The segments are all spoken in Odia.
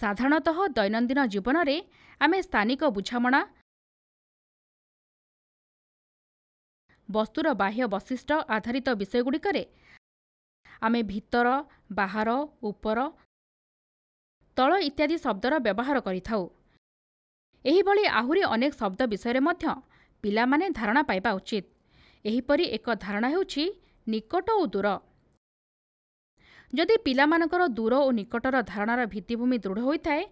ସାଧାରଣତଃ ଦୈନନ୍ଦିନ ଜୀବନରେ ଆମେ ସ୍ଥାନିକ ବୁଝାମଣା ବସ୍ତୁର ବାହ୍ୟ ବୈଶିଷ୍ଟ୍ୟ ଆଧାରିତ ବିଷୟଗୁଡ଼ିକରେ ଆମେ ଭିତର ବାହାର ଉପର ତଳ ଇତ୍ୟାଦି ଶବ୍ଦର ବ୍ୟବହାର କରିଥାଉ ଏହିଭଳି ଆହୁରି ଅନେକ ଶବ୍ଦ ବିଷୟରେ ମଧ୍ୟ ପିଲାମାନେ ଧାରଣା ପାଇବା ଉଚିତ ଏହିପରି ଏକ ଧାରଣା ହେଉଛି ନିକଟ ଓ ଦୂର ଯଦି ପିଲାମାନଙ୍କର ଦୂର ଓ ନିକଟର ଧାରଣାର ଭିତ୍ତିଭୂମି ଦୃଢ଼ ହୋଇଥାଏ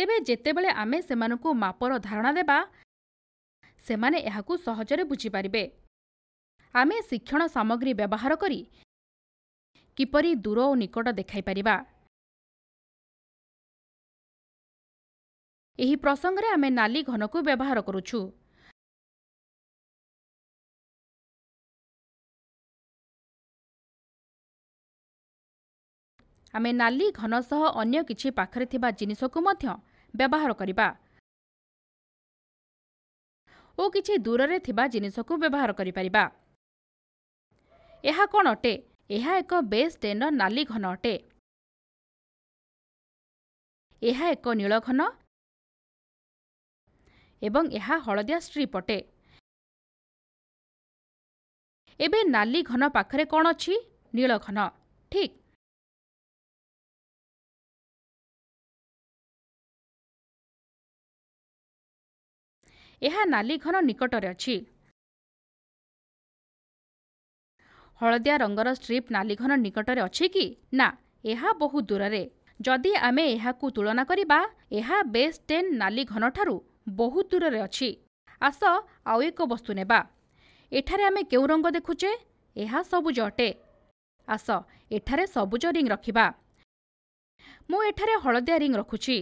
ତେବେ ଯେତେବେଳେ ଆମେ ସେମାନଙ୍କୁ ମାପର ଧାରଣା ଦେବା ସେମାନେ ଏହାକୁ ସହଜରେ ବୁଝିପାରିବେ ଆମେ ଶିକ୍ଷଣ ସାମଗ୍ରୀ ବ୍ୟବହାର କରି କିପରି ଦୂର ଓ ନିକଟ ଦେଖାଇପାରିବା ଏହି ପ୍ରସଙ୍ଗରେ ଆମେ ନାଲି ଘନକୁ ବ୍ୟବହାର କରୁଛୁ ଆମେ ନାଲି ଘନ ସହ ଅନ୍ୟ କିଛି ପାଖରେ ଥିବା ଜିନିଷକୁ ମଧ୍ୟ ବ୍ୟବହାର କରିବା ଓ କିଛି ଦୂରରେ ଥିବା ଜିନିଷକୁ ବ୍ୟବହାର କରିପାରିବା ଏହା କ'ଣ ଅଟେ ଏହା ଏକ ବେସ୍ ଟେନ୍ର ନାଲି ଘନ ଅଟେ ଏହା ଏକ ନୀଳ ଘନ ଏବଂ ଏହା ହଳଦିଆ ଷ୍ଟ୍ରିପ୍ ଅଟେ ଏବେ ନାଲି ଘନ ପାଖରେ କ'ଣ ଅଛି ନୀଳ ଘନ ଠିକ୍ ଏହା ନାଲି ଘର ନିକଟରେ ଅଛି ହଳଦିଆ ରଙ୍ଗର ଷ୍ଟ୍ରିପ୍ ନାଲିଘନ ନିକଟରେ ଅଛି କି ନା ଏହା ବହୁ ଦୂରରେ ଯଦି ଆମେ ଏହାକୁ ତୁଳନା କରିବା ଏହା ବେସ୍ ଟେନ୍ ନାଲି ଘନଠାରୁ ବହୁତ ଦୂରରେ ଅଛି ଆସ ଆଉ ଏକ ବସ୍ତୁ ନେବା ଏଠାରେ ଆମେ କେଉଁ ରଙ୍ଗ ଦେଖୁଛେ ଏହା ସବୁଜ ଅଟେ ଆସ ଏଠାରେ ସବୁଜ ରିଙ୍ଗ ରଖିବା ମୁଁ ଏଠାରେ ହଳଦିଆ ରିଙ୍ଗ ରଖୁଛି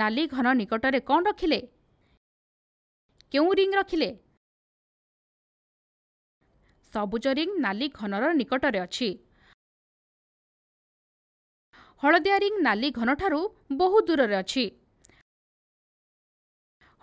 ନାଲି ଘନ ନିକଟରେ କ'ଣ ରଖିଲେ କେଉଁ ରିଙ୍ଗ ରଖିଲେ ସବୁଜ ରିଙ୍ଗ ନାଲି ଘନର ନିକଟରେ ଅଛି ହଳଦିଆ ରିଙ୍ଗ ନାଲି ଘନଠାରୁ ବହୁ ଦୂରରେ ଅଛି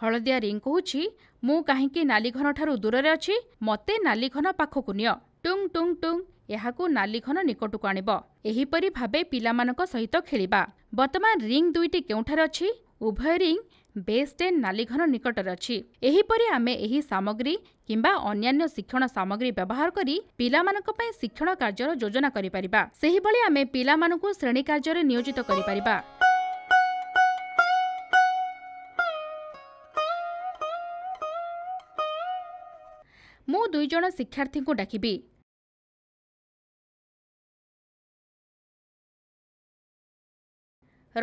ହଳଦିଆ ରିଙ୍ଗ କହୁଛି ମୁଁ କାହିଁକି ନାଲିଘନ ଠାରୁ ଦୂରରେ ଅଛି ମୋତେ ନାଲିଘନ ପାଖକୁ ନିଅ ଟୁଙ୍ଗ୍ ଟୁଙ୍ଗ୍ ଟୁଙ୍ଗ୍ ଏହାକୁ ନାଲିଘନ ନିକଟକୁ ଆଣିବ ଏହିପରି ଭାବେ ପିଲାମାନଙ୍କ ସହିତ ଖେଳିବା ବର୍ତ୍ତମାନ ରିଙ୍ଗ୍ ଦୁଇଟି କେଉଁଠାରେ ଅଛି ଉଭୟ ରିଙ୍ଗ୍ ଟେନ୍ ନାଲିଘନ ନିକଟରେ ଅଛି ଏହିପରି ଆମେ ଏହି ସାମଗ୍ରୀ କିମ୍ବା ଅନ୍ୟାନ୍ୟ ଶିକ୍ଷଣ ସାମଗ୍ରୀ ବ୍ୟବହାର କରି ପିଲାମାନଙ୍କ ପାଇଁ ଶିକ୍ଷଣ କାର୍ଯ୍ୟର ଯୋଜନା କରିପାରିବା ସେହିଭଳି ଆମେ ପିଲାମାନଙ୍କୁ ଶ୍ରେଣୀ କାର୍ଯ୍ୟରେ ନିୟୋଜିତ କରିପାରିବା ମୁଁ ଦୁଇ ଜଣ ଶିକ୍ଷାର୍ଥୀଙ୍କୁ ଡାକିବି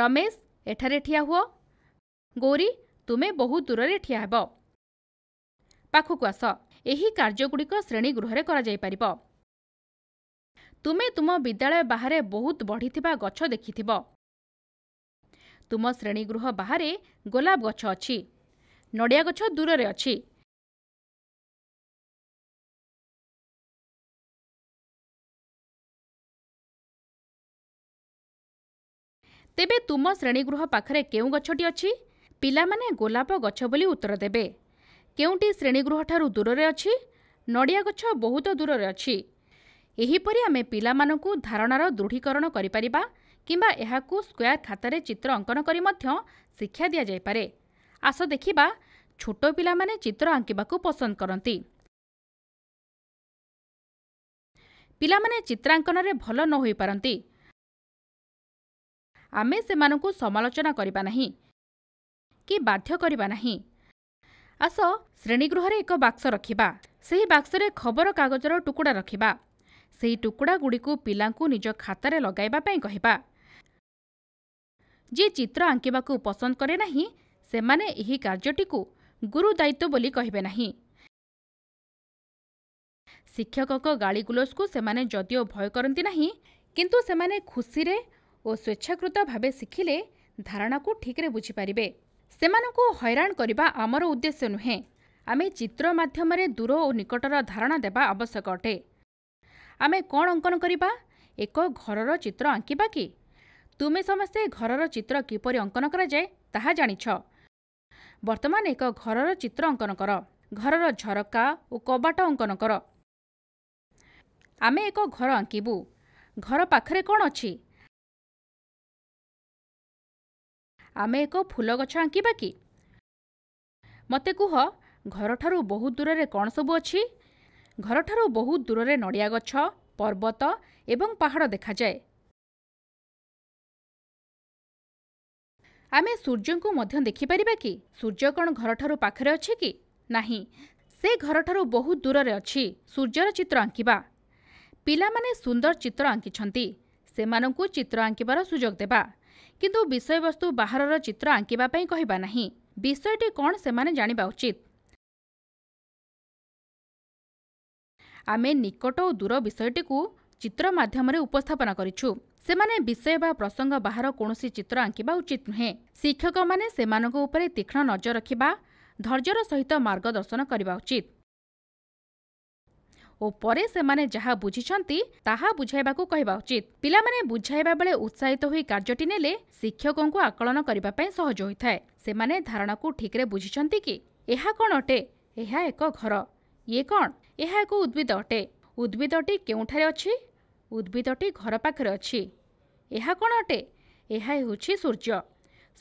ରମେଶ ଏଠାରେ ଠିଆ ହୁଅ ଗୌରୀ ତୁମେ ବହୁ ଦୂରରେ ଠିଆ ହେବ ପାଖକୁ ଆସ ଏହି କାର୍ଯ୍ୟଗୁଡ଼ିକ ଶ୍ରେଣୀଗୃହରେ କରାଯାଇପାରିବ ତୁମେ ତୁମ ବିଦ୍ୟାଳୟ ବାହାରେ ବହୁତ ବଢ଼ିଥିବା ଗଛ ଦେଖିଥିବ ତୁମ ଶ୍ରେଣୀଗୃହ ବାହାରେ ଗୋଲାପ ଗଛ ଅଛି ନଡ଼ିଆ ଗଛ ଦୂରରେ ଅଛି ତେବେ ତୁମ ଶ୍ରେଣୀଗୃହ ପାଖରେ କେଉଁ ଗଛଟି ଅଛି ପିଲାମାନେ ଗୋଲାପ ଗଛ ବୋଲି ଉତ୍ତର ଦେବେ କେଉଁଟି ଶ୍ରେଣୀଗୃହଠାରୁ ଦୂରରେ ଅଛି ନଡ଼ିଆ ଗଛ ବହୁତ ଦୂରରେ ଅଛି ଏହିପରି ଆମେ ପିଲାମାନଙ୍କୁ ଧାରଣାର ଦୃଢ଼ୀକରଣ କରିପାରିବା କିମ୍ବା ଏହାକୁ ସ୍କୋୟାର ଖାତାରେ ଚିତ୍ର ଅଙ୍କନ କରି ମଧ୍ୟ ଶିକ୍ଷା ଦିଆଯାଇପାରେ ଆସ ଦେଖିବା ଛୋଟ ପିଲାମାନେ ଚିତ୍ର ଆଙ୍କିବାକୁ ପସନ୍ଦ କରନ୍ତି ପିଲାମାନେ ଚିତ୍ରାଙ୍କନରେ ଭଲ ନ ହୋଇପାରନ୍ତି ଆମେ ସେମାନଙ୍କୁ ସମାଲୋଚନା କରିବା ନାହିଁ କି ବାଧ୍ୟ କରିବା ନାହିଁ ଆସ ଶ୍ରେଣୀଗୃହରେ ଏକ ବାକ୍ସ ରଖିବା ସେହି ବାକ୍ସରେ ଖବରକାଗଜର ଟୁକୁଡ଼ା ରଖିବା ସେହି ଟୁକୁଡ଼ାଗୁଡ଼ିକୁ ପିଲାଙ୍କୁ ନିଜ ଖାତାରେ ଲଗାଇବା ପାଇଁ କହିବା ଯିଏ ଚିତ୍ର ଆଙ୍କିବାକୁ ପସନ୍ଦ କରେ ନାହିଁ ସେମାନେ ଏହି କାର୍ଯ୍ୟଟିକୁ ଗୁରୁଦାୟିତ୍ୱ ବୋଲି କହିବେ ନାହିଁ ଶିକ୍ଷକଙ୍କ ଗାଳିଗୁଲଜକୁ ସେମାନେ ଯଦିଓ ଭୟ କରନ୍ତି ନାହିଁ କିନ୍ତୁ ସେମାନେ ଖୁସିରେ ଓ ସ୍ୱେଚ୍ଛାକୃତ ଭାବେ ଶିଖିଲେ ଧାରଣାକୁ ଠିକ୍ରେ ବୁଝିପାରିବେ ସେମାନଙ୍କୁ ହଇରାଣ କରିବା ଆମର ଉଦ୍ଦେଶ୍ୟ ନୁହେଁ ଆମେ ଚିତ୍ର ମାଧ୍ୟମରେ ଦୂର ଓ ନିକଟର ଧାରଣା ଦେବା ଆବଶ୍ୟକ ଅଟେ ଆମେ କ'ଣ ଅଙ୍କନ କରିବା ଏକ ଘରର ଚିତ୍ର ଆଙ୍କିବା କି ତୁମେ ସମସ୍ତେ ଘରର ଚିତ୍ର କିପରି ଅଙ୍କନ କରାଯାଏ ତାହା ଜାଣିଛ ବର୍ତ୍ତମାନ ଏକ ଘରର ଚିତ୍ର ଅଙ୍କନ କର ଘରର ଝରକା ଓ କବାଟ ଅଙ୍କନ କର ଆମେ ଏକ ଘର ଆଙ୍କିବୁ ଘର ପାଖରେ କ'ଣ ଅଛି ଆମେ ଏକ ଫୁଲ ଗଛ ଆଙ୍କିବା କି ମୋତେ କୁହ ଘରଠାରୁ ବହୁତ ଦୂରରେ କ'ଣ ସବୁ ଅଛି ଘରଠାରୁ ବହୁତ ଦୂରରେ ନଡ଼ିଆ ଗଛ ପର୍ବତ ଏବଂ ପାହାଡ଼ ଦେଖାଯାଏ ଆମେ ସୂର୍ଯ୍ୟଙ୍କୁ ମଧ୍ୟ ଦେଖିପାରିବା କି ସୂର୍ଯ୍ୟ କ'ଣ ଘରଠାରୁ ପାଖରେ ଅଛି କି ନାହିଁ ସେ ଘରଠାରୁ ବହୁତ ଦୂରରେ ଅଛି ସୂର୍ଯ୍ୟର ଚିତ୍ର ଆଙ୍କିବା ପିଲାମାନେ ସୁନ୍ଦର ଚିତ୍ର ଆଙ୍କିଛନ୍ତି ସେମାନଙ୍କୁ ଚିତ୍ର ଆଙ୍କିବାର ସୁଯୋଗ ଦେବା କିନ୍ତୁ ବିଷୟବସ୍ତୁ ବାହାରର ଚିତ୍ର ଆଙ୍କିବା ପାଇଁ କହିବା ନାହିଁ ବିଷୟଟି କ'ଣ ସେମାନେ ଜାଣିବା ଉଚିତ ଆମେ ନିକଟ ଓ ଦୂର ବିଷୟଟିକୁ ଚିତ୍ର ମାଧ୍ୟମରେ ଉପସ୍ଥାପନ କରିଛୁ ସେମାନେ ବିଷୟ ବା ପ୍ରସଙ୍ଗ ବାହାର କୌଣସି ଚିତ୍ର ଆଙ୍କିବା ଉଚିତ ନୁହେଁ ଶିକ୍ଷକମାନେ ସେମାନଙ୍କ ଉପରେ ତୀକ୍ଷ୍ଣ ନଜର ରଖିବା ଧୈର୍ଯ୍ୟର ସହିତ ମାର୍ଗଦର୍ଶନ କରିବା ଉଚିତ ଓ ପରେ ସେମାନେ ଯାହା ବୁଝିଛନ୍ତି ତାହା ବୁଝାଇବାକୁ କହିବା ଉଚିତ ପିଲାମାନେ ବୁଝାଇବା ବେଳେ ଉତ୍ସାହିତ ହୋଇ କାର୍ଯ୍ୟଟି ନେଲେ ଶିକ୍ଷକଙ୍କୁ ଆକଳନ କରିବା ପାଇଁ ସହଜ ହୋଇଥାଏ ସେମାନେ ଧାରଣାକୁ ଠିକରେ ବୁଝିଛନ୍ତି କି ଏହା କ'ଣ ଅଟେ ଏହା ଏକ ଘର ଇଏ କ'ଣ ଏହା ଏକ ଉଦ୍ଭିଦ ଅଟେ ଉଦ୍ଭିଦଟି କେଉଁଠାରେ ଅଛି ଉଦ୍ଭିଦଟି ଘର ପାଖରେ ଅଛି ଏହା କ'ଣ ଅଟେ ଏହା ହେଉଛି ସୂର୍ଯ୍ୟ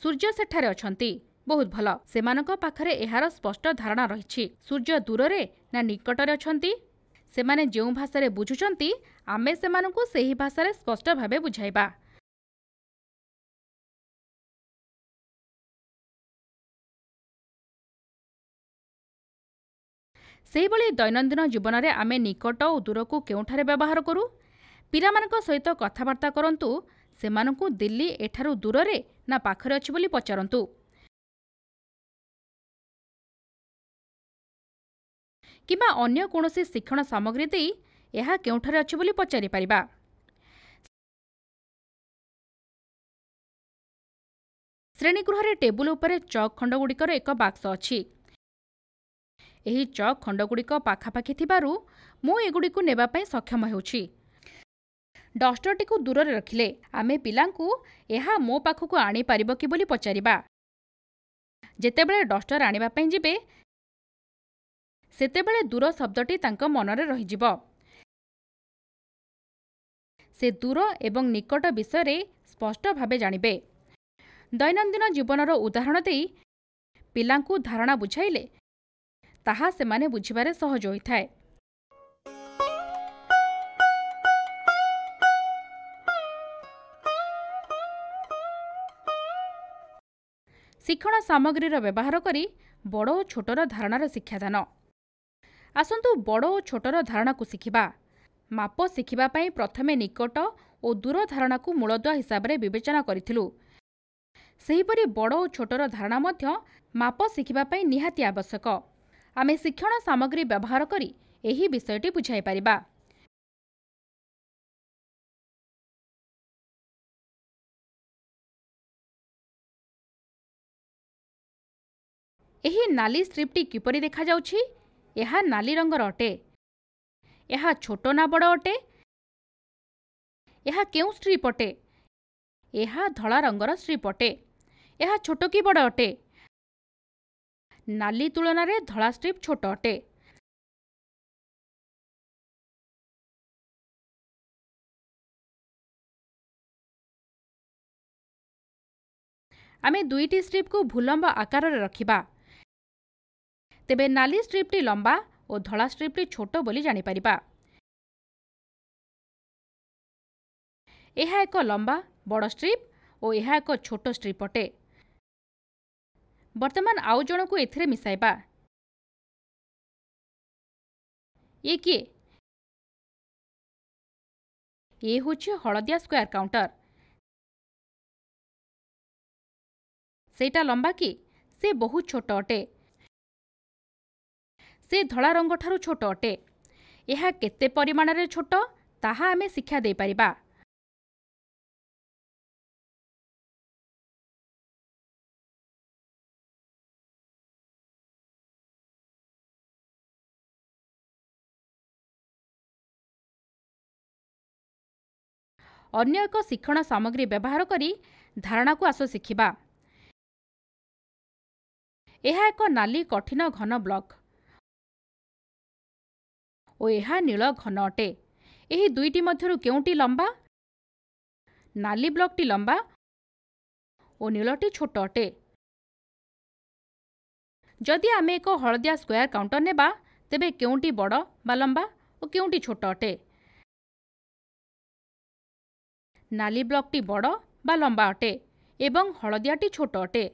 ସୂର୍ଯ୍ୟ ସେଠାରେ ଅଛନ୍ତି ବହୁତ ଭଲ ସେମାନଙ୍କ ପାଖରେ ଏହାର ସ୍ପଷ୍ଟ ଧାରଣା ରହିଛି ସୂର୍ଯ୍ୟ ଦୂରରେ ନା ନିକଟରେ ଅଛନ୍ତି ସେମାନେ ଯେଉଁ ଭାଷାରେ ବୁଝୁଛନ୍ତି ଆମେ ସେମାନଙ୍କୁ ସେହି ଭାଷାରେ ସ୍ପଷ୍ଟ ଭାବେ ବୁଝାଇବା ସେହିଭଳି ଦୈନନ୍ଦିନ ଜୀବନରେ ଆମେ ନିକଟ ଓ ଦୂରକୁ କେଉଁଠାରେ ବ୍ୟବହାର କରୁ ପିଲାମାନଙ୍କ ସହିତ କଥାବାର୍ତ୍ତା କରନ୍ତୁ ସେମାନଙ୍କୁ ଦିଲ୍ଲୀ ଏଠାରୁ ଦୂରରେ ନା ପାଖରେ ଅଛି ବୋଲି ପଚାରନ୍ତୁ କିମ୍ବା ଅନ୍ୟ କୌଣସି ଶିକ୍ଷଣ ସାମଗ୍ରୀ ଦେଇ ଏହା କେଉଁଠାରେ ଅଛି ବୋଲି ପଚାରିପାରିବା ଶ୍ରେଣୀଗୃହରେ ଟେବୁଲ୍ ଉପରେ ଚକ୍ ଖଣ୍ଡଗୁଡ଼ିକର ଏକ ବାକ୍ସ ଅଛି ଏହି ଚକ୍ ଖଣ୍ଡଗୁଡ଼ିକ ପାଖାପାଖି ଥିବାରୁ ମୁଁ ଏଗୁଡ଼ିକୁ ନେବା ପାଇଁ ସକ୍ଷମ ହେଉଛି ଡଷ୍ଟରଟିକୁ ଦୂରରେ ରଖିଲେ ଆମେ ପିଲାଙ୍କୁ ଏହା ମୋ ପାଖକୁ ଆଣିପାରିବ କି ବୋଲି ପଚାରିବା ଯେତେବେଳେ ଡଷ୍ଟର ଆଣିବା ପାଇଁ ଯିବେ ସେତେବେଳେ ଦୂର ଶବ୍ଦଟି ତାଙ୍କ ମନରେ ରହିଯିବ ସେ ଦୂର ଏବଂ ନିକଟ ବିଷୟରେ ସ୍ପଷ୍ଟ ଭାବେ ଜାଣିବେ ଦୈନନ୍ଦିନ ଜୀବନର ଉଦାହରଣ ଦେଇ ପିଲାଙ୍କୁ ଧାରଣା ବୁଝାଇଲେ ତାହା ସେମାନେ ବୁଝିବାରେ ସହଜ ହୋଇଥାଏ ଶିକ୍ଷଣ ସାମଗ୍ରୀର ବ୍ୟବହାର କରି ବଡ଼ ଓ ଛୋଟର ଧାରଣାର ଶିକ୍ଷାଦାନ ଆସନ୍ତୁ ବଡ଼ ଓ ଛୋଟର ଧାରଣାକୁ ଶିଖିବା ମାପ ଶିଖିବା ପାଇଁ ପ୍ରଥମେ ନିକଟ ଓ ଦୂର ଧାରଣାକୁ ମୂଳଦୁଆ ହିସାବରେ ବିବେଚନା କରିଥିଲୁ ସେହିପରି ବଡ଼ ଓ ଛୋଟର ଧାରଣା ମଧ୍ୟ ମାପ ଶିଖିବା ପାଇଁ ନିହାତି ଆବଶ୍ୟକ ଆମେ ଶିକ୍ଷଣ ସାମଗ୍ରୀ ବ୍ୟବହାର କରି ଏହି ବିଷୟଟି ବୁଝାଇ ପାରିବା ଏହି ନାଲି ଷ୍ଟ୍ରିପ୍ଟି କିପରି ଦେଖାଯାଉଛି ଏହା ନାଲି ରଙ୍ଗର ଅଟେ ଏହା ଛୋଟ ନା ବଡ଼ ଅଟେ ଏହା କେଉଁ ଷ୍ଟ୍ରିପ୍ ଅଟେ ଏହା ଧଳା ରଙ୍ଗର ଷ୍ଟ୍ରିପ୍ ଅଟେ ଏହା ଛୋଟ କି ବଡ଼ ଅଟେ ନାଲି ତୁଳନାରେ ଧଳା ଷ୍ଟ୍ରିପ୍ ଛୋଟ ଅଟେ ଆମେ ଦୁଇଟି ଷ୍ଟ୍ରିପ୍କୁ ଭୁଲମ୍ବ ଆକାରରେ ରଖିବା ତେବେ ନାଲି ଷ୍ଟ୍ରିପ୍ଟି ଲମ୍ବା ଓ ଧଳା ଷ୍ଟ୍ରିପ୍ଟି ଛୋଟ ବୋଲି ଜାଣିପାରିବା ଏହା ଏକ ଲମ୍ବା ବଡ଼ ଷ୍ଟ୍ରିପ୍ ଓ ଏହା ଏକ ଛୋଟ ଷ୍ଟ୍ରିପ୍ ଅଟେ ବର୍ତ୍ତମାନ ଆଉ ଜଣକୁ ଏଥିରେ ମିଶାଇବା ଇଏ କିଏ ଏ ହେଉଛି ହଳଦିଆ ସ୍କୋୟାର କାଉଣ୍ଟର ସେଇଟା ଲମ୍ବା କି ସେ ବହୁତ ଛୋଟ ଅଟେ ସେ ଧଳା ରଙ୍ଗଠାରୁ ଛୋଟ ଅଟେ ଏହା କେତେ ପରିମାଣରେ ଛୋଟ ତାହା ଆମେ ଶିକ୍ଷା ଦେଇପାରିବା ଅନ୍ୟ ଏକ ଶିକ୍ଷଣ ସାମଗ୍ରୀ ବ୍ୟବହାର କରି ଧାରଣାକୁ ଆସ ଶିଖିବା ଏହା ଏକ ନାଲି କଠିନ ଘନ ବ୍ଲକ୍ ଓ ଏହା ନୀଳ ଘନ ଅଟେ ଏହି ଦୁଇଟି ମଧ୍ୟରୁ କେଉଁଟି ଲମ୍ବା ନାଲି ବ୍ଲକ୍ଟି ଲମ୍ବା ଓ ନୀଳଟି ଛୋଟ ଅଟେ ଯଦି ଆମେ ଏକ ହଳଦିଆ ସ୍କୋୟାର କାଉଣ୍ଟର ନେବା ତେବେ କେଉଁଟି ବଡ଼ ବା ଲମ୍ବା ଓ କେଉଁଟି ଛୋଟ ଅଟେ ନାଲି ବ୍ଲକ୍ଟି ବଡ଼ ବା ଲମ୍ବା ଅଟେ ଏବଂ ହଳଦିଆଟି ଛୋଟ ଅଟେ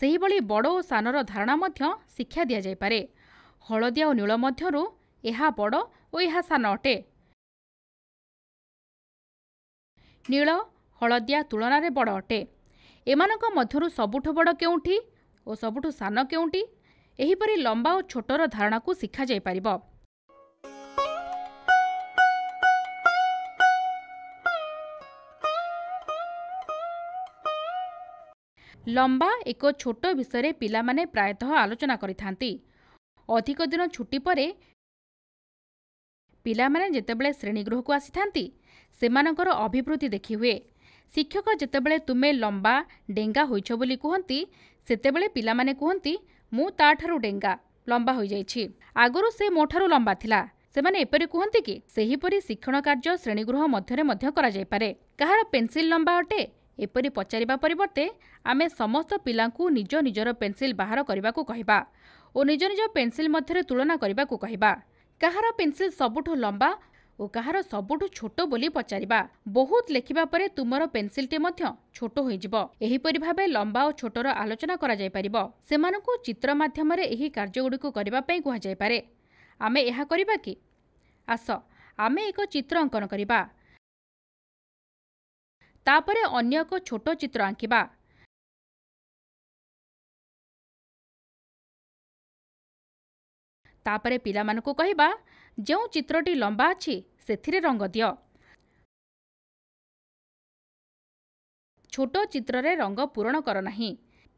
ସେହିଭଳି ବଡ଼ ଓ ସାନର ଧାରଣା ମଧ୍ୟ ଶିକ୍ଷା ଦିଆଯାଇପାରେ ହଳଦିଆ ଓ ନୀଳ ମଧ୍ୟରୁ ଏହା ବଡ଼ ଓ ଏହା ସାନ ଅଟେ ନୀଳ ହଳଦିଆ ତୁଳନାରେ ବଡ଼ ଅଟେ ଏମାନଙ୍କ ମଧ୍ୟରୁ ସବୁଠୁ ବଡ଼ କେଉଁଠି ଓ ସବୁଠୁ ସାନ କେଉଁଠି ଏହିପରି ଲମ୍ବା ଓ ଛୋଟର ଧାରଣାକୁ ଶିଖାଯାଇପାରିବ ଲମ୍ବା ଏକ ଛୋଟ ବିଷୟରେ ପିଲାମାନେ ପ୍ରାୟତଃ ଆଲୋଚନା କରିଥାନ୍ତି ଅଧିକ ଦିନ ଛୁଟି ପରେ ପିଲାମାନେ ଯେତେବେଳେ ଶ୍ରେଣୀଗୃହକୁ ଆସିଥାନ୍ତି ସେମାନଙ୍କର ଅଭିବୃଦ୍ଧି ଦେଖିହୁଏ ଶିକ୍ଷକ ଯେତେବେଳେ ତୁମେ ଲମ୍ବା ଡେଙ୍ଗା ହୋଇଛ ବୋଲି କୁହନ୍ତି ସେତେବେଳେ ପିଲାମାନେ କୁହନ୍ତି ମୁଁ ତା'ଠାରୁ ଡେଙ୍ଗା ଲମ୍ବା ହୋଇଯାଇଛି ଆଗରୁ ସେ ମୋଠାରୁ ଲମ୍ବା ଥିଲା ସେମାନେ ଏପରି କୁହନ୍ତି କି ସେହିପରି ଶିକ୍ଷଣ କାର୍ଯ୍ୟ ଶ୍ରେଣୀଗୃହ ମଧ୍ୟରେ ମଧ୍ୟ କରାଯାଇପାରେ କାହାର ପେନ୍ସିଲ୍ ଲମ୍ବା ଅଟେ ଏପରି ପଚାରିବା ପରିବର୍ତ୍ତେ ଆମେ ସମସ୍ତ ପିଲାଙ୍କୁ ନିଜ ନିଜର ପେନ୍ସିଲ୍ ବାହାର କରିବାକୁ କହିବା ଓ ନିଜ ନିଜ ପେନ୍ସିଲ୍ ମଧ୍ୟରେ ତୁଳନା କରିବାକୁ କହିବା କାହାର ପେନ୍ସିଲ୍ ସବୁଠୁ ଲମ୍ବା ଓ କାହାର ସବୁଠୁ ଛୋଟ ବୋଲି ପଚାରିବା ବହୁତ ଲେଖିବା ପରେ ତୁମର ପେନ୍ସିଲ୍ଟି ମଧ୍ୟ ଛୋଟ ହୋଇଯିବ ଏହିପରି ଭାବେ ଲମ୍ବା ଓ ଛୋଟର ଆଲୋଚନା କରାଯାଇପାରିବ ସେମାନଙ୍କୁ ଚିତ୍ର ମାଧ୍ୟମରେ ଏହି କାର୍ଯ୍ୟଗୁଡ଼ିକୁ କରିବା ପାଇଁ କୁହାଯାଇପାରେ ଆମେ ଏହା କରିବା କି ଆସ ଆମେ ଏକ ଚିତ୍ର ଅଙ୍କନ କରିବା ତାପରେ ଅନ୍ୟ ଏକ ଛୋଟ ଚିତ୍ର ଆଙ୍କିବା ତାପରେ ପିଲାମାନଙ୍କୁ କହିବା ଯେଉଁ ଚିତ୍ରଟି ଲମ୍ବା ଅଛି ସେଥିରେ ରଙ୍ଗ ଦିଅ ଛୋଟ ଚିତ୍ରରେ ରଙ୍ଗ ପୂରଣ କର ନାହିଁ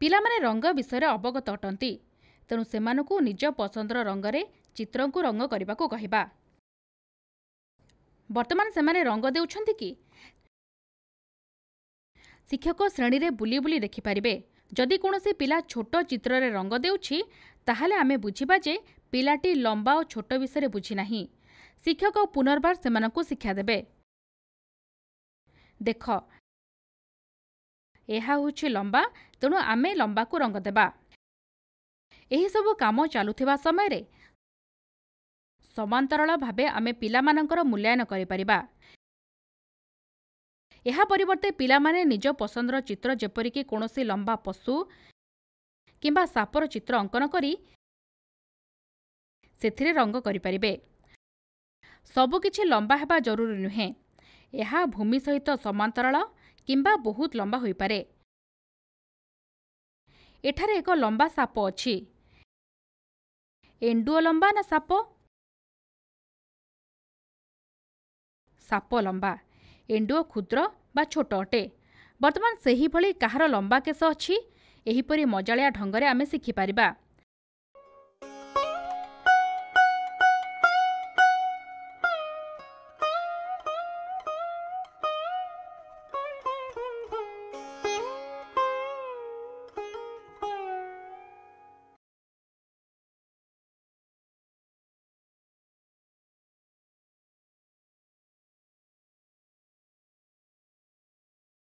ପିଲାମାନେ ରଙ୍ଗ ବିଷୟରେ ଅବଗତ ଅଟନ୍ତି ତେଣୁ ସେମାନଙ୍କୁ ନିଜ ପସନ୍ଦର ରଙ୍ଗରେ ଚିତ୍ରଙ୍କୁ ରଙ୍ଗ କରିବାକୁ କହିବା ବର୍ତ୍ତମାନ ସେମାନେ ରଙ୍ଗ ଦେଉଛନ୍ତି କି ଶିକ୍ଷକ ଶ୍ରେଣୀରେ ବୁଲି ବୁଲି ଦେଖିପାରିବେ ଯଦି କୌଣସି ପିଲା ଛୋଟ ଚିତ୍ରରେ ରଙ୍ଗ ଦେଉଛି ତାହେଲେ ଆମେ ବୁଝିବା ଯେ ପିଲାଟି ଲମ୍ବା ଓ ଛୋଟ ବିଷୟରେ ବୁଝିନାହିଁ ଶିକ୍ଷକ ପୁନର୍ବାର ସେମାନଙ୍କୁ ଶିକ୍ଷା ଦେବେ ଦେଖ ଏହା ହେଉଛି ଲମ୍ବା ତେଣୁ ଆମେ ଲମ୍ବାକୁ ରଙ୍ଗ ଦେବା ଏହିସବୁ କାମ ଚାଲୁଥିବା ସମୟରେ ସମାନ୍ତରାଳ ଭାବେ ଆମେ ପିଲାମାନଙ୍କର ମୂଲ୍ୟାୟନ କରିପାରିବା ଏହା ପରିବର୍ତ୍ତେ ପିଲାମାନେ ନିଜ ପସନ୍ଦର ଚିତ୍ର ଯେପରିକି କୌଣସି ଲମ୍ବା ପଶୁ କିମ୍ବା ସାପର ଚିତ୍ର ଅଙ୍କନ କରି ସେଥିରେ ରଙ୍ଗ କରିପାରିବେ ସବୁକିଛି ଲମ୍ବା ହେବା ଜରୁରୀ ନୁହେଁ ଏହା ଭୂମି ସହିତ ସମାନ୍ତରାଳ କିମ୍ବା ବହୁତ ଲମ୍ବା ହୋଇପାରେ ଏଠାରେ ଏକ ଲମ୍ବା ସାପ ଅଛି ଏଣ୍ଡୁଅ ଲମ୍ବା ନା ସାପ ସାପ ଲମ୍ବା ଏଣ୍ଡୁଅ କ୍ଷୁଦ୍ର ବା ଛୋଟ ଅଟେ ବର୍ତ୍ତମାନ ସେହିଭଳି କାହାର ଲମ୍ବା କେଶ ଅଛି ଏହିପରି ମଜାଳିଆ ଢଙ୍ଗରେ ଆମେ ଶିଖିପାରିବା